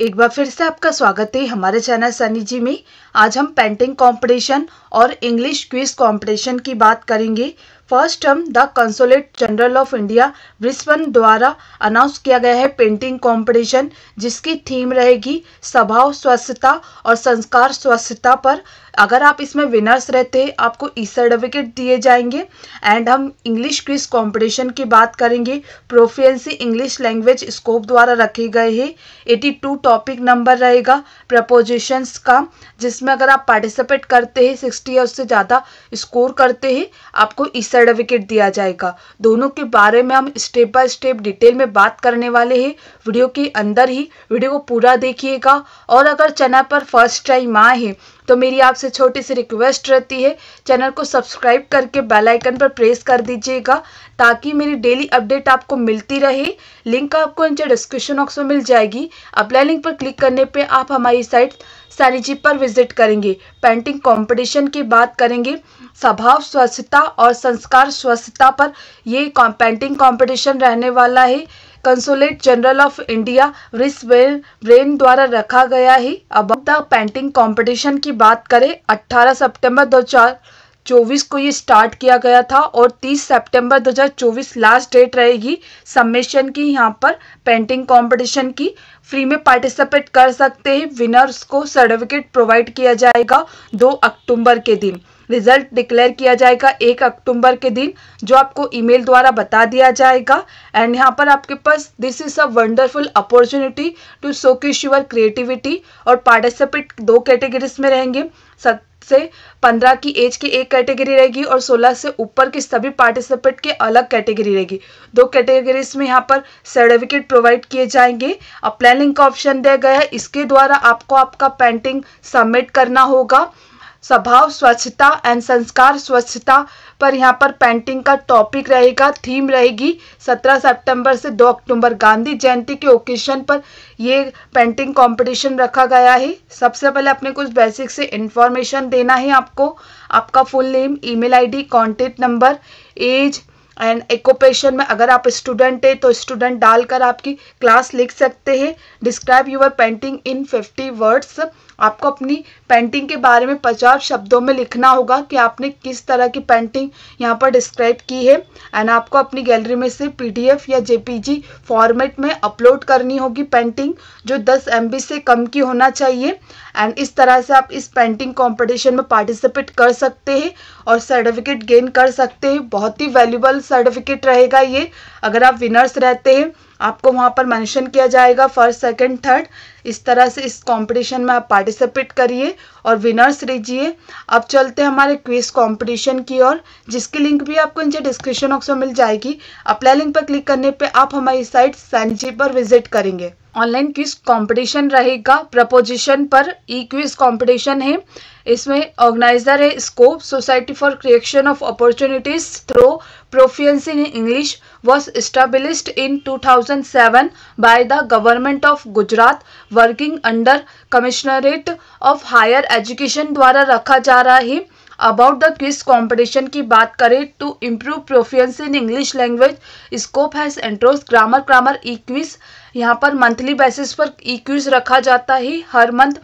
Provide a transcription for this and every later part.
एक बार फिर से आपका स्वागत है हमारे चैनल सनी जी में आज हम पेंटिंग कंपटीशन और इंग्लिश क्विज कंपटीशन की बात करेंगे first term the consulate general of India Brisbane द्वारा अनाउंस किया गया है पेंटिंग कंपटीशन जिसकी थीम रहेगी स्वभाव स्वस्थता और संस्कार स्वस्थता पर अगर आप इसमें विनर्स रहते हैं आपको ई e सर्टिफिकेट दिए जाएंगे एंड हम इंग्लिश क्विज कंपटीशन की बात करेंगे प्रोफियंसी इंग्लिश लैंग्वेज स्कोप द्वारा रखे गए हैं 82 टॉपिक नंबर रहेगा प्रपोजिशंस का जिसमें अगर आप पार्टिसिपेट करते हैं 60 या उससे ज़्यादा स्कोर करते हैं आपको ई e सर्टिफिकेट दिया जाएगा दोनों के बारे में हम स्टेप बाय स्टेप डिटेल में बात करने वाले हैं वीडियो के अंदर ही वीडियो को पूरा देखिएगा और अगर चैनल पर फर्स्ट टाइम आए हैं तो मेरी आपसे छोटी सी रिक्वेस्ट रहती है चैनल को सब्सक्राइब करके बेल आइकन पर प्रेस कर दीजिएगा ताकि मेरी डेली अपडेट आपको मिलती रहे लिंक आपको नीचे डिस्क्रिप्शन बॉक्स में मिल जाएगी अप्लाई लिंक पर क्लिक करने पे आप हमारी साइट सैनिजी पर विजिट करेंगे पेंटिंग कंपटीशन की बात करेंगे स्वभाव स्वच्छता और संस्कार स्वच्छता पर ये पेंटिंग कंपटीशन रहने वाला है consulate general of India Brisbane द्वारा रखा गया है अब द पेंटिंग कंपटीशन की बात करें 18 सितंबर दो चार 24 को ये स्टार्ट किया गया था और 30 सितंबर 2024 लास्ट डेट रहेगी सबमिशन की यहाँ पर पेंटिंग कंपटीशन की फ्री में पार्टिसिपेट कर सकते हैं विनर्स को सर्टिफिकेट प्रोवाइड किया जाएगा 2 अक्टूबर के दिन रिजल्ट डिक्लेयर किया जाएगा एक अक्टूबर के दिन जो आपको ईमेल द्वारा बता दिया जाएगा एंड यहाँ पर आपके पास this is a wonderful opportunity to showcase your creativity और पार्टिसिपेट दो कैटेगरीज में रहेंगे सत से 15 की एज की एक कैटेगरी रहेगी और 16 से ऊपर की सभी पार्टिसिपेट के अलग कैटेगरी रहेगी दो कैटेगरीज में यहाँ पर सर्टिफिकेट प्रोवाइड किए जाएंगे अब प्लानिंग का ऑप्शन दिया गया है इसके द्वारा आपको आपका पेंटिंग सबमिट करना होगा स्वभाव स्वच्छता एंड संस्कार स्वच्छता पर यहाँ पर पेंटिंग का टॉपिक रहेगा थीम रहेगी 17 सितंबर से 2 अक्टूबर गांधी जयंती के ओकेशन पर ये पेंटिंग कंपटीशन रखा गया है सबसे पहले अपने कुछ बेसिक से इन्फॉर्मेशन देना है आपको आपका full name email ID contact number age and occupation में अगर आप स्टूडेंट हैं तो स्टूडेंट डालकर आपकी क्लास लिख सकते हैं describe your painting in fifty words आपको अपनी पेंटिंग के बारे में पचास शब्दों में लिखना होगा कि आपने किस तरह की पेंटिंग यहाँ पर डिस्क्राइब की है एंड आपको अपनी गैलरी में से पी या जे फॉर्मेट में अपलोड करनी होगी पेंटिंग जो दस एम से कम की होना चाहिए एंड इस तरह से आप इस पेंटिंग कॉम्पिटिशन में पार्टिसिपेट कर सकते हैं और सर्टिफिकेट गेन कर सकते हैं बहुत ही वैल्यूबल सर्टिफिकेट रहेगा ये अगर आप विनर्स रहते हैं आपको वहाँ पर मेंशन किया जाएगा फर्स्ट सेकंड थर्ड इस तरह से इस कंपटीशन में आप पार्टिसिपेट करिए और विनर्स लीजिए अब चलते हैं हमारे क्विज कंपटीशन की ओर जिसकी लिंक भी आपको नीचे डिस्क्रिप्शन बॉक्स में मिल जाएगी अप्लाई लिंक पर क्लिक करने पे आप हमारी साइट सैनजी पर विजिट करेंगे ऑनलाइन क्विज कंपटीशन रहेगा प्रपोजिशन पर ई क्विज कंपटीशन है इसमें ऑर्गेनाइजर है SCOPE society for creation of opportunities through proficiency in English was established in 2007 by the government of Gujarat working under commissionerate of higher education द्वारा रखा जा रहा है अबाउट द क्विज कॉम्पिटिशन की बात करें to improve proficiency in English language SCOPE has introduce grammar grammar e quiz यहाँ पर मंथली बेसिस पर इक्विज रखा जाता है हर मंथ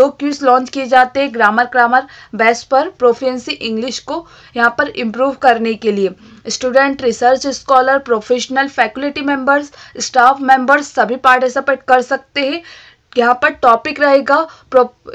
दो क्विज लॉन्च किए जाते हैं ग्रामर ग्रामर बेस पर प्रोफियंसी इंग्लिश को यहाँ पर इम्प्रूव करने के लिए student research scholar professional faculty members staff members सभी पार्टिसिपेट कर सकते हैं यहाँ पर टॉपिक रहेगा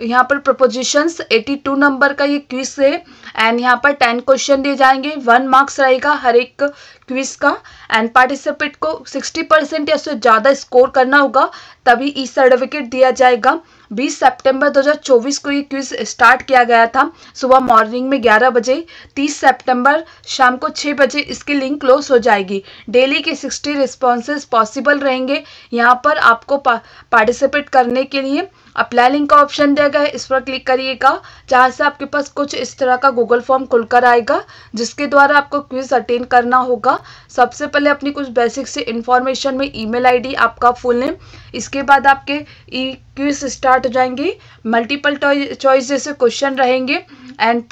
यहाँ पर प्रपोजिशंस 82 नंबर का ये क्विज है एंड यहाँ पर टेन क्वेश्चन दिए जाएंगे वन मार्क्स रहेगा हर एक क्विज का एंड पार्टिसिपेट को 60 परसेंट या उससे ज़्यादा स्कोर करना होगा तभी ई e सर्टिफिकेट दिया जाएगा 20 सितंबर 2024 को ये क्विज स्टार्ट किया गया था सुबह मॉर्निंग में 11 बजे 30 सितंबर शाम को 6 बजे इसकी लिंक क्लोज हो जाएगी डेली के 60 रिस्पॉन्सेज पॉसिबल रहेंगे यहाँ पर आपको पा, पार्टिसिपेट करने के लिए अप्लाई लिंक का ऑप्शन दिया गया है इस पर क्लिक करिएगा जहाँ से आपके पास कुछ इस तरह का गूगल फॉर्म खुलकर आएगा जिसके द्वारा आपको क्विज अटेंड करना होगा सबसे पहले अपनी कुछ बेसिक से इन्फॉर्मेशन में ईमेल आईडी आपका फुल नेम इसके बाद आपके ई क्विज स्टार्ट हो जाएंगे मल्टीपल चॉइस जैसे क्वेश्चन रहेंगे एंड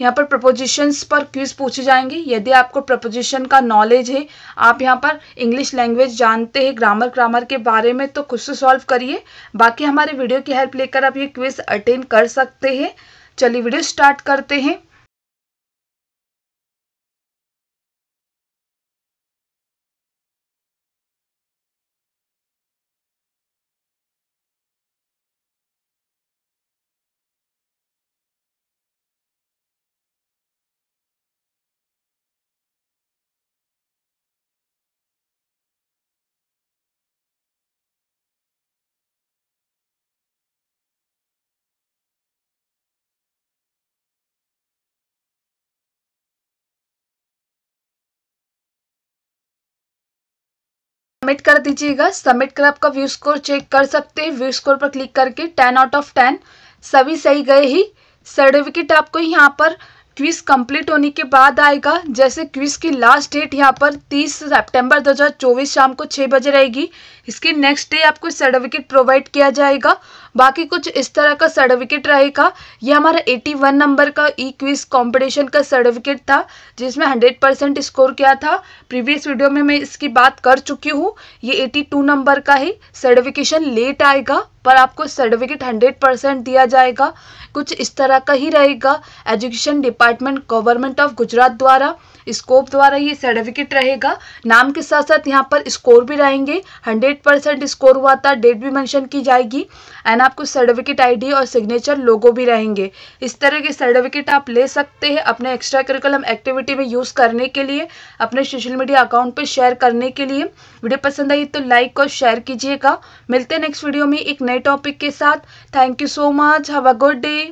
यहाँ पर प्रपोजिशंस पर क्विज पूछे जाएंगे यदि आपको प्रपोजिशन का नॉलेज है आप यहाँ पर इंग्लिश लैंग्वेज जानते हैं ग्रामर ग्रामर के बारे में तो खुद से सॉल्व करिए बाकी हमारे वीडियो वीडियो की हेल्प लेकर आप ये क्विज अटेंड कर सकते हैं चलिए वीडियो स्टार्ट करते हैं सबमिट कर दीजिएगा सबमिट कर आपका व्यू स्कोर चेक कर सकते हैं व्यू स्कोर पर क्लिक करके टेन आउट ऑफ टेन सभी सही गए ही सर्टिफिकेट आपको यहाँ पर क्विज कंप्लीट होने के बाद आएगा जैसे क्विज की लास्ट डेट यहाँ पर 30 सितंबर 2024 शाम को 6 बजे रहेगी इसके नेक्स्ट डे आपको सर्टिफिकेट प्रोवाइड किया जाएगा बाकी कुछ इस तरह का सर्टिफिकेट रहेगा यह हमारा 81 नंबर का ई क्विज कॉम्पिटिशन का सर्टिफिकेट था जिसमें 100 परसेंट स्कोर किया था प्रीवियस वीडियो में मैं इसकी बात कर चुकी हूँ ये 82 नंबर का ही सर्टिफिकेशन लेट आएगा पर आपको सर्टिफिकेट हंड्रेड परसेंट दिया जाएगा कुछ इस तरह का ही रहेगा education department government of Gujarat द्वारा स्कोप द्वारा ये सर्टिफिकेट रहेगा नाम के साथ साथ यहाँ पर स्कोर भी रहेंगे हंड्रेड परसेंट स्कोर हुआ था डेट भी मेंशन की जाएगी एंड आपको सर्टिफिकेट आईडी और सिग्नेचर लोगो भी रहेंगे इस तरह के सर्टिफिकेट आप ले सकते हैं अपने एक्स्ट्रा करिकुलम एक्टिविटी में यूज़ करने के लिए अपने सोशल मीडिया अकाउंट पर शेयर करने के लिए वीडियो पसंद आई तो लाइक और शेयर कीजिएगा मिलते हैं नेक्स्ट वीडियो में एक नए टॉपिक के साथ thank you so much have a good day